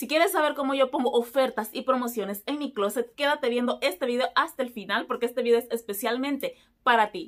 Si quieres saber cómo yo pongo ofertas y promociones en mi closet, quédate viendo este video hasta el final porque este video es especialmente para ti.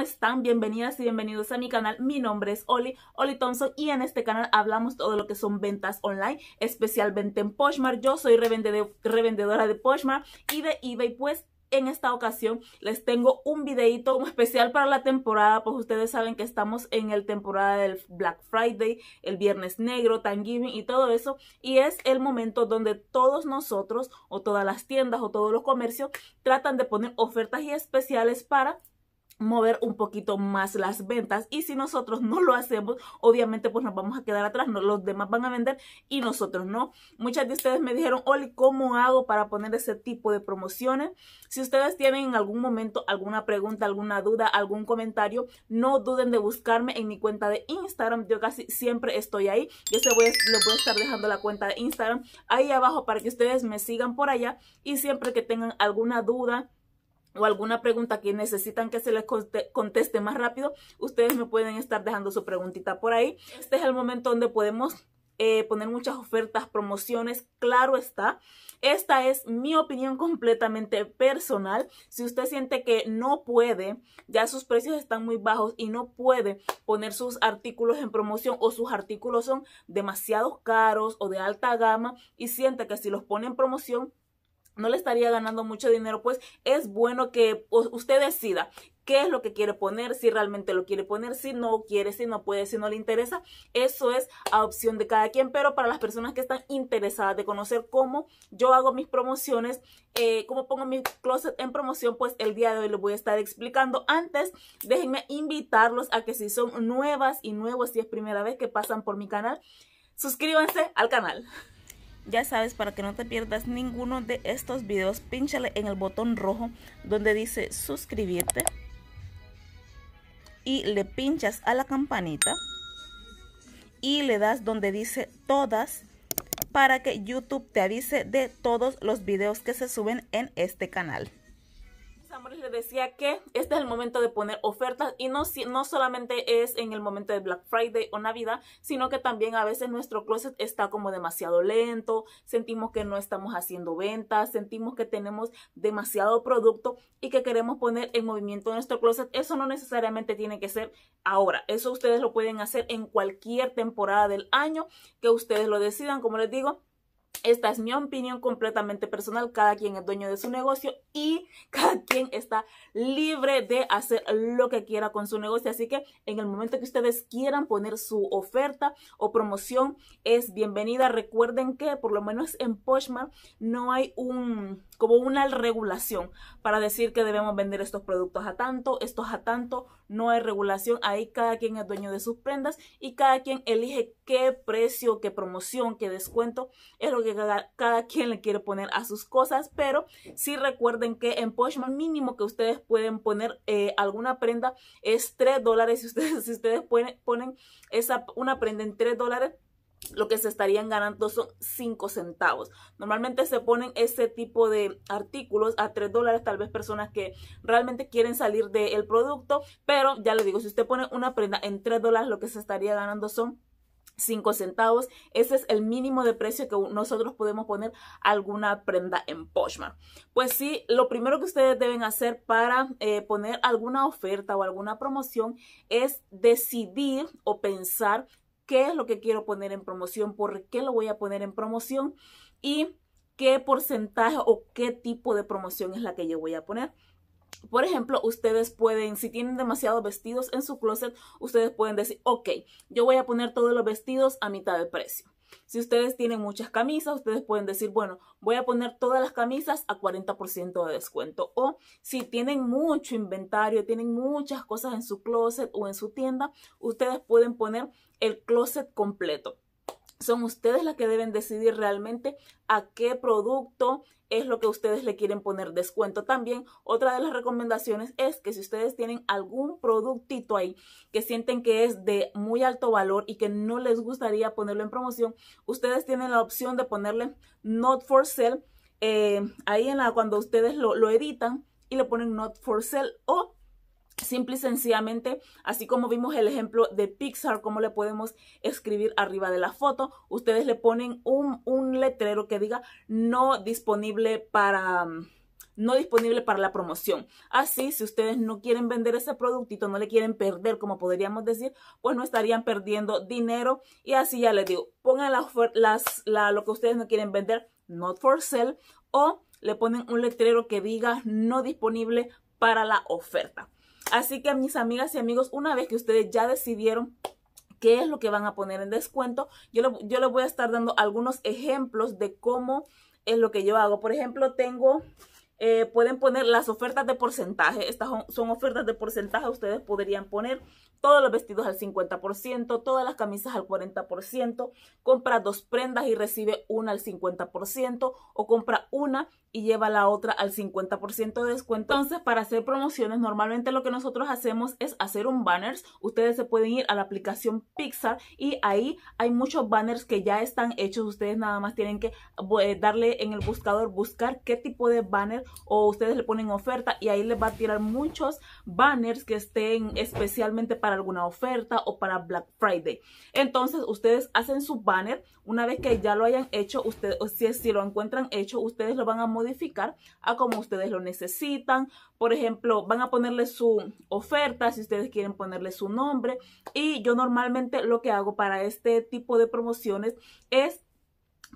están? Bienvenidas y bienvenidos a mi canal. Mi nombre es Oli, Oli Thompson y en este canal hablamos todo lo que son ventas online, especialmente en Poshmark. Yo soy revendedora de Poshmark y de eBay, pues en esta ocasión les tengo un videito especial para la temporada, pues ustedes saben que estamos en el temporada del Black Friday, el Viernes Negro, Thanksgiving y todo eso, y es el momento donde todos nosotros o todas las tiendas o todos los comercios tratan de poner ofertas y especiales para mover un poquito más las ventas y si nosotros no lo hacemos obviamente pues nos vamos a quedar atrás los demás van a vender y nosotros no muchas de ustedes me dijeron Oli ¿cómo hago para poner ese tipo de promociones? si ustedes tienen en algún momento alguna pregunta alguna duda algún comentario no duden de buscarme en mi cuenta de Instagram yo casi siempre estoy ahí yo se voy, les voy a estar dejando la cuenta de Instagram ahí abajo para que ustedes me sigan por allá y siempre que tengan alguna duda o alguna pregunta que necesitan que se les conteste más rápido, ustedes me pueden estar dejando su preguntita por ahí. Este es el momento donde podemos eh, poner muchas ofertas, promociones, claro está. Esta es mi opinión completamente personal. Si usted siente que no puede, ya sus precios están muy bajos y no puede poner sus artículos en promoción o sus artículos son demasiado caros o de alta gama y siente que si los pone en promoción no le estaría ganando mucho dinero, pues es bueno que usted decida qué es lo que quiere poner, si realmente lo quiere poner, si no quiere, si no puede, si no le interesa. Eso es a opción de cada quien, pero para las personas que están interesadas de conocer cómo yo hago mis promociones, eh, cómo pongo mi closet en promoción, pues el día de hoy les voy a estar explicando. Antes, déjenme invitarlos a que si son nuevas y nuevos, si es primera vez que pasan por mi canal, suscríbanse al canal. Ya sabes, para que no te pierdas ninguno de estos videos, pínchale en el botón rojo donde dice suscribirte y le pinchas a la campanita y le das donde dice todas para que YouTube te avise de todos los videos que se suben en este canal. Amores, les decía que este es el momento de poner ofertas y no, no solamente es en el momento de Black Friday o Navidad, sino que también a veces nuestro closet está como demasiado lento, sentimos que no estamos haciendo ventas, sentimos que tenemos demasiado producto y que queremos poner en movimiento nuestro closet. Eso no necesariamente tiene que ser ahora, eso ustedes lo pueden hacer en cualquier temporada del año que ustedes lo decidan, como les digo, esta es mi opinión completamente personal, cada quien es dueño de su negocio y cada quien está libre de hacer lo que quiera con su negocio. Así que en el momento que ustedes quieran poner su oferta o promoción es bienvenida. Recuerden que por lo menos en Poshmark no hay un como una regulación para decir que debemos vender estos productos a tanto, estos a tanto no hay regulación, ahí cada quien es dueño de sus prendas y cada quien elige qué precio, qué promoción, qué descuento es lo que cada, quien le quiere poner a sus cosas, pero sí recuerden que en Poshmark mínimo que ustedes pueden poner eh, alguna prenda es 3 dólares, si ustedes, si ustedes ponen, esa, una prenda en 3 dólares, lo que se estarían ganando son 5 centavos. Normalmente se ponen ese tipo de artículos a 3 dólares, tal vez personas que realmente quieren salir del producto, pero ya le digo, si usted pone una prenda en 3 dólares, lo que se estaría ganando son 5 centavos. Ese es el mínimo de precio que nosotros podemos poner alguna prenda en Poshmark. Pues sí, lo primero que ustedes deben hacer para eh, poner alguna oferta o alguna promoción es decidir o pensar qué es lo que quiero poner en promoción, por qué lo voy a poner en promoción y qué porcentaje o qué tipo de promoción es la que yo voy a poner. Por ejemplo, ustedes pueden, si tienen demasiados vestidos en su closet, ustedes pueden decir, ok, yo voy a poner todos los vestidos a mitad de precio. Si ustedes tienen muchas camisas, ustedes pueden decir, bueno, voy a poner todas las camisas a 40% de descuento. O si tienen mucho inventario, tienen muchas cosas en su closet o en su tienda, ustedes pueden poner el closet completo son ustedes las que deben decidir realmente a qué producto es lo que ustedes le quieren poner descuento. También otra de las recomendaciones es que si ustedes tienen algún productito ahí que sienten que es de muy alto valor y que no les gustaría ponerlo en promoción, ustedes tienen la opción de ponerle not for sale eh, ahí en la cuando ustedes lo, lo editan y le ponen not for sale o Simple y sencillamente, así como vimos el ejemplo de Pixar, cómo le podemos escribir arriba de la foto, ustedes le ponen un, letrero que diga no disponible para mm, no disponible para la promoción. Así, si ustedes no quieren vender ese productito, no le quieren perder, como podríamos decir, pues no estarían perdiendo dinero. Y así ya les digo, pongan las, lo que ustedes no quieren vender, not for sale, o le ponen un letrero que diga no disponible para la oferta. Así que mis amigas y amigos, una vez que ustedes ya decidieron qué es lo que van a poner en descuento, yo, yo les voy a estar dando algunos ejemplos de cómo es lo que yo hago. Por ejemplo, tengo eh, pueden poner las ofertas de porcentaje. Estas son ofertas de porcentaje. Ustedes podrían poner todos los vestidos al 50%, todas las camisas al 40%, compra dos prendas y recibe una al 50% o compra una y lleva la otra al 50% de descuento. Entonces, para hacer promociones, normalmente lo que nosotros hacemos es hacer un banners. Ustedes se pueden ir a la aplicación Pixar y ahí hay muchos banners que ya están hechos. Ustedes nada más tienen que eh, darle en el buscador buscar qué tipo de banner o ustedes le ponen oferta y ahí les va a tirar muchos banners que estén especialmente para alguna oferta o para Black Friday. Entonces ustedes hacen su banner, una vez que ya lo hayan hecho, ustedes, si, si lo encuentran hecho, ustedes lo van a modificar a como ustedes lo necesitan. Por ejemplo, van a ponerle su oferta, si ustedes quieren ponerle su nombre. Y yo normalmente lo que hago para este tipo de promociones es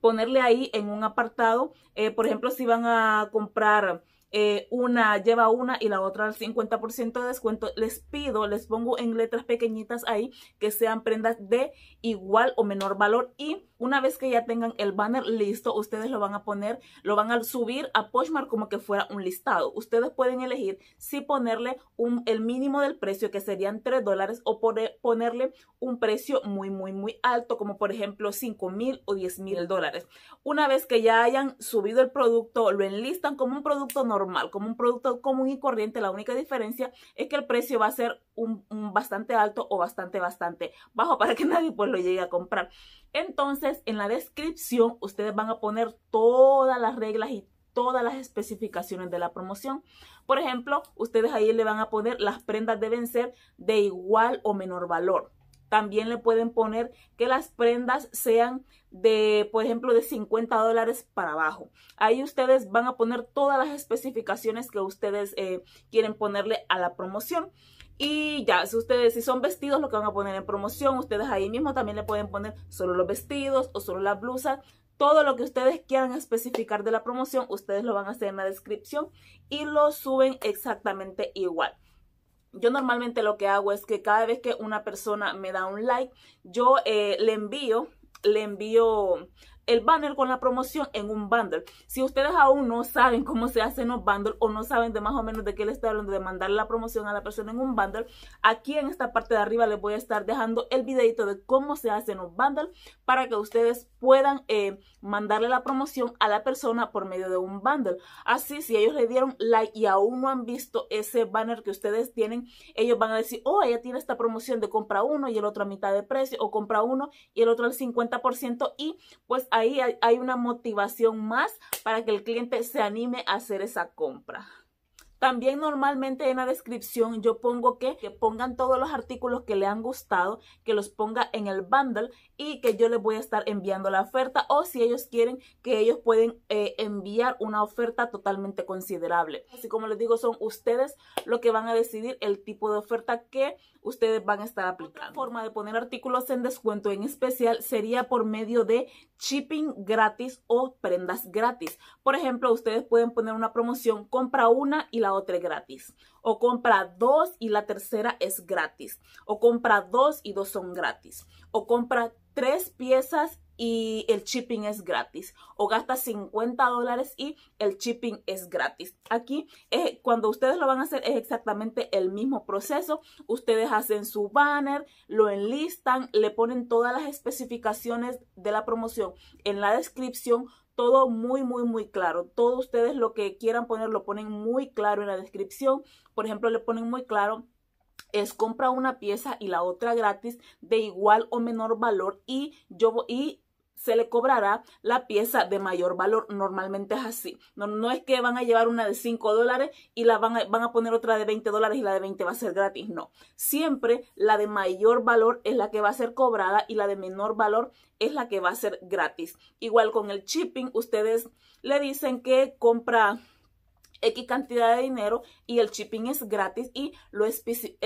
ponerle ahí en un apartado, eh, por ejemplo, si van a comprar eh, una lleva una y la otra al 50% de descuento, les pido, les pongo en letras pequeñitas ahí que sean prendas de igual o menor valor y una vez que ya tengan el banner listo, ustedes lo van a poner, lo van a subir a Poshmark como que fuera un listado. Ustedes pueden elegir si ponerle un, el mínimo del precio que serían 3 dólares o ponerle un precio muy, muy, muy alto como por ejemplo 5 mil o 10 mil dólares. Una vez que ya hayan subido el producto, lo enlistan como un producto normal como un producto común y corriente. La única diferencia es que el precio va a ser bastante alto o bastante, bastante bajo para que nadie pues lo llegue a comprar. Entonces, en la descripción ustedes van a poner todas las reglas y todas las especificaciones de la promoción. Por ejemplo, ustedes ahí le van a poner las prendas deben ser de igual o menor valor. También le pueden poner que las prendas sean de, por ejemplo, de 50 dólares para abajo. Ahí ustedes van a poner todas las especificaciones que ustedes eh, quieren ponerle a la promoción. Y ya, si ustedes, si son vestidos, lo que van a poner en promoción, ustedes ahí mismo también le pueden poner solo los vestidos o solo la blusa. Todo lo que ustedes quieran especificar de la promoción, ustedes lo van a hacer en la descripción y lo suben exactamente igual yo normalmente lo que hago es que cada vez que una persona me da un like, yo eh, le envío, le envío el banner con la promoción en un bundle. Si ustedes aún no saben cómo se hacen los bundles o no saben de más o menos de qué le está hablando, de mandarle la promoción a la persona en un bundle, aquí en esta parte de arriba les voy a estar dejando el videito de cómo se hacen un bundles para que ustedes puedan eh, mandarle la promoción a la persona por medio de un bundle. Así, si ellos le dieron like y aún no han visto ese banner que ustedes tienen, ellos van a decir, oh, ella tiene esta promoción de compra uno y el otro a mitad de precio, o compra uno y el otro al 50%, y pues ahí hay, una motivación más para que el cliente se anime a hacer esa compra. También normalmente en la descripción yo pongo que, pongan todos los artículos que le han gustado, que los ponga en el bundle y que yo les voy a estar enviando la oferta o si ellos quieren que ellos pueden eh, enviar una oferta totalmente considerable. Así como les digo, son ustedes lo que van a decidir el tipo de oferta que ustedes van a estar aplicando. forma de poner artículos en descuento en especial sería por medio de shipping gratis o prendas gratis. Por ejemplo, ustedes pueden poner una promoción, compra una y la otra gratis. O compra dos y la tercera es gratis. O compra dos y dos son gratis. O compra tres piezas y el shipping es gratis. O gasta 50 dólares y el shipping es gratis. Aquí, eh, cuando ustedes lo van a hacer, es exactamente el mismo proceso. Ustedes hacen su banner, lo enlistan, le ponen todas las especificaciones de la promoción en la descripción, todo muy, muy, muy claro. todo ustedes lo que quieran poner lo ponen muy claro en la descripción. Por ejemplo, le ponen muy claro es compra una pieza y la otra gratis de igual o menor valor y yo y se le cobrará la pieza de mayor valor. Normalmente es así. No, no es que van a llevar una de 5 dólares y la van a, van a poner otra de 20 dólares y la de 20 va a ser gratis. No. Siempre la de mayor valor es la que va a ser cobrada y la de menor valor es la que va a ser gratis. Igual con el shipping, ustedes le dicen que compra X cantidad de dinero y el shipping es gratis y lo, eh,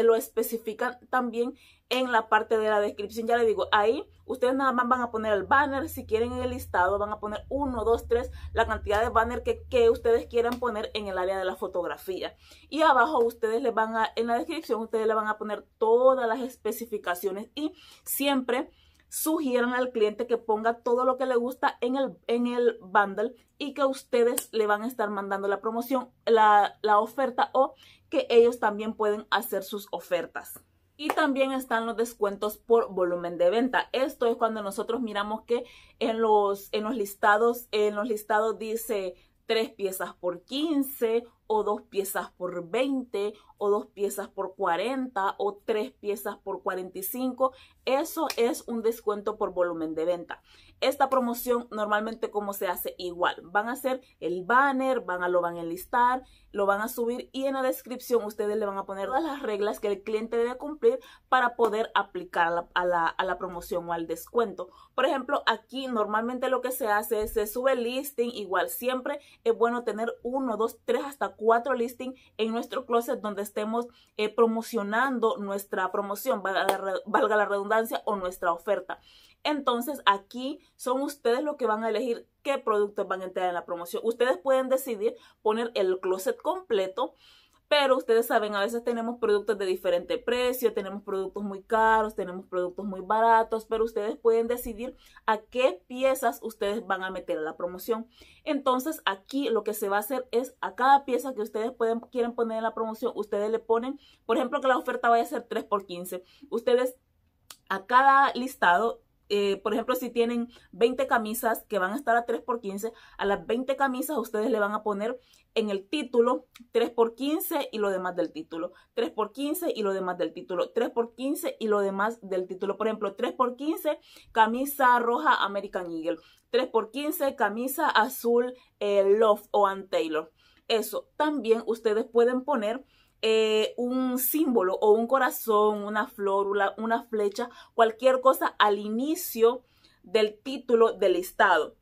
lo especifican también en la parte de la descripción. Ya le digo, ahí ustedes nada más van a poner el banner, si quieren en el listado, van a poner 1, 2, 3, la cantidad de banner que, que, ustedes quieran poner en el área de la fotografía. Y abajo ustedes le van a, en la descripción, ustedes le van a poner todas las especificaciones y siempre sugieran al cliente que ponga todo lo que le gusta en el, en el bundle y que ustedes le van a estar mandando la promoción, la, oferta o que ellos también pueden hacer sus ofertas. Y también están los descuentos por volumen de venta. Esto es cuando nosotros miramos que en los, en los listados, en los listados dice tres piezas por 15 o dos piezas por 20 o dos piezas por 40 o tres piezas por 45. Eso es un descuento por volumen de venta. Esta promoción normalmente como se hace igual. Van a hacer el banner, van a, lo van a enlistar, lo van a subir y en la descripción ustedes le van a poner las reglas que el cliente debe cumplir para poder aplicar a la, a la, promoción o al descuento. Por ejemplo, aquí normalmente lo que se hace es se sube el listing igual. Siempre es bueno tener uno, dos, tres, hasta cuatro listings en nuestro closet donde estemos eh, promocionando nuestra promoción, valga la, valga la redundancia, o nuestra oferta. Entonces aquí son ustedes los que van a elegir qué productos van a entrar en la promoción. Ustedes pueden decidir poner el closet completo pero ustedes saben, a veces tenemos productos de diferente precio, tenemos productos muy caros, tenemos productos muy baratos, pero ustedes pueden decidir a qué piezas ustedes van a meter a la promoción. Entonces aquí lo que se va a hacer es a cada pieza que ustedes pueden, quieren poner en la promoción, ustedes le ponen, por ejemplo, que la oferta vaya a ser 3 x 15. Ustedes a cada listado eh, por ejemplo, si tienen 20 camisas que van a estar a 3 x 15, a las 20 camisas ustedes le van a poner en el título 3 x 15 y lo demás del título, 3 x 15 y lo demás del título, 3 x 15 y lo demás del título. Por ejemplo, 3 x 15 camisa roja American Eagle, 3 x 15 camisa azul eh, Love o Taylor. Eso también ustedes pueden poner eh, un símbolo o un corazón, una flor, una, flecha, cualquier cosa al inicio del título del listado.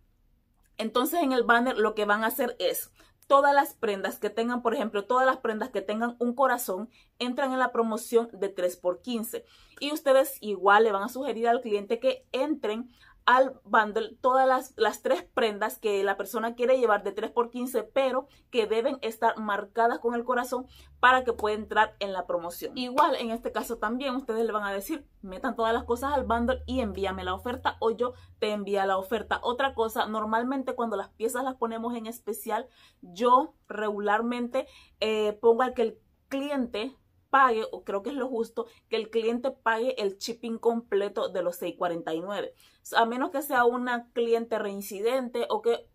Entonces en el banner lo que van a hacer es todas las prendas que tengan, por ejemplo, todas las prendas que tengan un corazón entran en la promoción de 3x15. Y ustedes igual le van a sugerir al cliente que entren al bundle todas las, tres prendas que la persona quiere llevar de 3 por 15 pero que deben estar marcadas con el corazón para que pueda entrar en la promoción igual en este caso también ustedes le van a decir metan todas las cosas al bundle y envíame la oferta o yo te envía la oferta otra cosa normalmente cuando las piezas las ponemos en especial yo regularmente eh, pongo al que el cliente pague, o creo que es lo justo, que el cliente pague el shipping completo de los 649. A menos que sea una cliente reincidente o que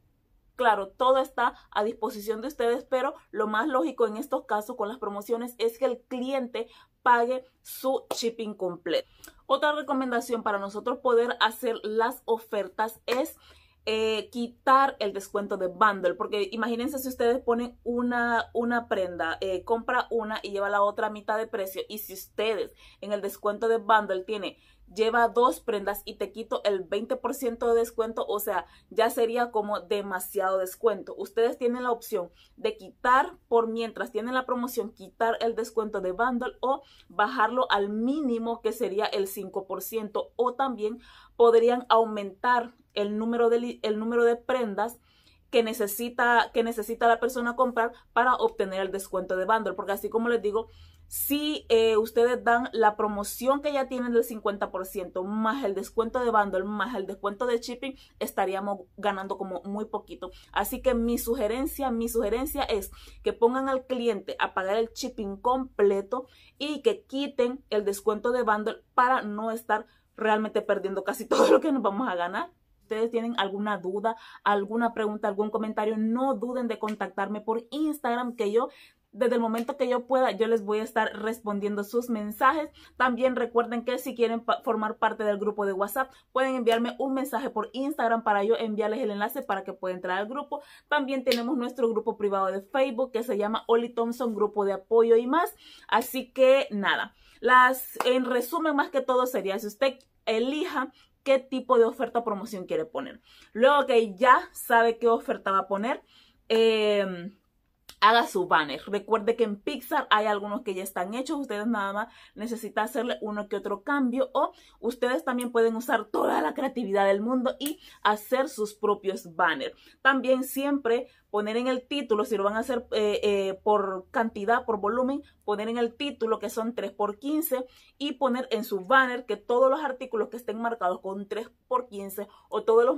Claro, todo está a disposición de ustedes, pero lo más lógico en estos casos con las promociones es que el cliente pague su shipping completo. Otra recomendación para nosotros poder hacer las ofertas es eh, quitar el descuento de bundle, porque imagínense si ustedes ponen una, una prenda, eh, compra una y lleva la otra a mitad de precio, y si ustedes en el descuento de bundle tiene lleva dos prendas y te quito el 20% de descuento, o sea, ya sería como demasiado descuento. Ustedes tienen la opción de quitar por mientras tienen la promoción, quitar el descuento de bundle o bajarlo al mínimo que sería el 5% o también podrían aumentar el número de, el número de prendas que necesita, que necesita la persona comprar para obtener el descuento de bundle. Porque así como les digo, si eh, ustedes dan la promoción que ya tienen del 50% más el descuento de bundle más el descuento de shipping, estaríamos ganando como muy poquito. Así que mi sugerencia, mi sugerencia es que pongan al cliente a pagar el shipping completo y que quiten el descuento de bundle para no estar realmente perdiendo casi todo lo que nos vamos a ganar ustedes tienen alguna duda, alguna pregunta, algún comentario, no duden de contactarme por Instagram que yo desde el momento que yo pueda, yo les voy a estar respondiendo sus mensajes. También recuerden que si quieren formar parte del grupo de WhatsApp, pueden enviarme un mensaje por Instagram para yo enviarles el enlace para que puedan entrar al grupo. También tenemos nuestro grupo privado de Facebook que se llama Oli Thompson, grupo de apoyo y más. Así que nada, las en resumen más que todo sería si usted elija qué tipo de oferta o promoción quiere poner. Luego que ya sabe qué oferta va a poner, eh, haga su banner. Recuerde que en Pixar hay algunos que ya están hechos, ustedes nada más necesitan hacerle uno que otro cambio o ustedes también pueden usar toda la creatividad del mundo y hacer sus propios banners. También siempre poner en el título, si lo van a hacer eh, eh, por cantidad, por volumen, poner en el título que son 3x15 y poner en su banner que todos los artículos que estén marcados con 3x15 o todos los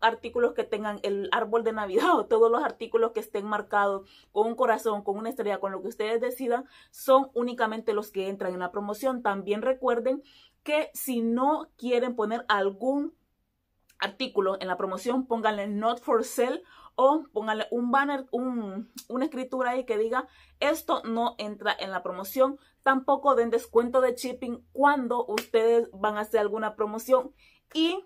artículos que tengan el árbol de Navidad o todos los artículos que estén marcados con un corazón, con una estrella, con lo que ustedes decidan, son únicamente los que entran en la promoción. También recuerden que si no quieren poner algún artículo en la promoción, pónganle not for sale o pónganle un banner, una escritura ahí que diga esto no entra en la promoción. Tampoco den descuento de shipping cuando ustedes van a hacer alguna promoción y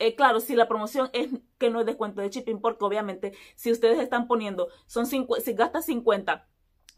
eh, claro, si la promoción es que no es descuento de shipping, porque obviamente si ustedes están poniendo, son cinco, si gasta 50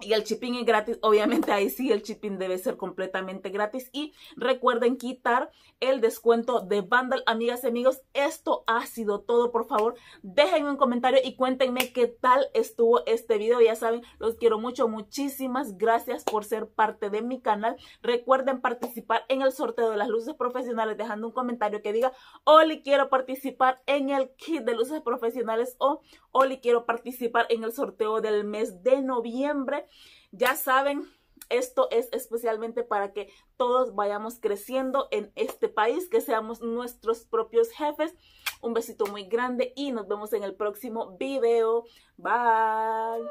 y el shipping es gratis, obviamente ahí sí el shipping debe ser completamente gratis. Y recuerden quitar el descuento de Vandal, amigas y amigos. Esto ha sido todo, por favor. Déjenme un comentario y cuéntenme qué tal estuvo este video. Ya saben, los quiero mucho. Muchísimas gracias por ser parte de mi canal. Recuerden participar en el sorteo de las luces profesionales dejando un comentario que diga, Oli, quiero participar en el kit de luces profesionales o Oli, quiero participar en el sorteo del mes de noviembre ya saben, esto es especialmente para que todos vayamos creciendo en este país, que seamos nuestros propios jefes. Un besito muy grande y nos vemos en el próximo video. Bye.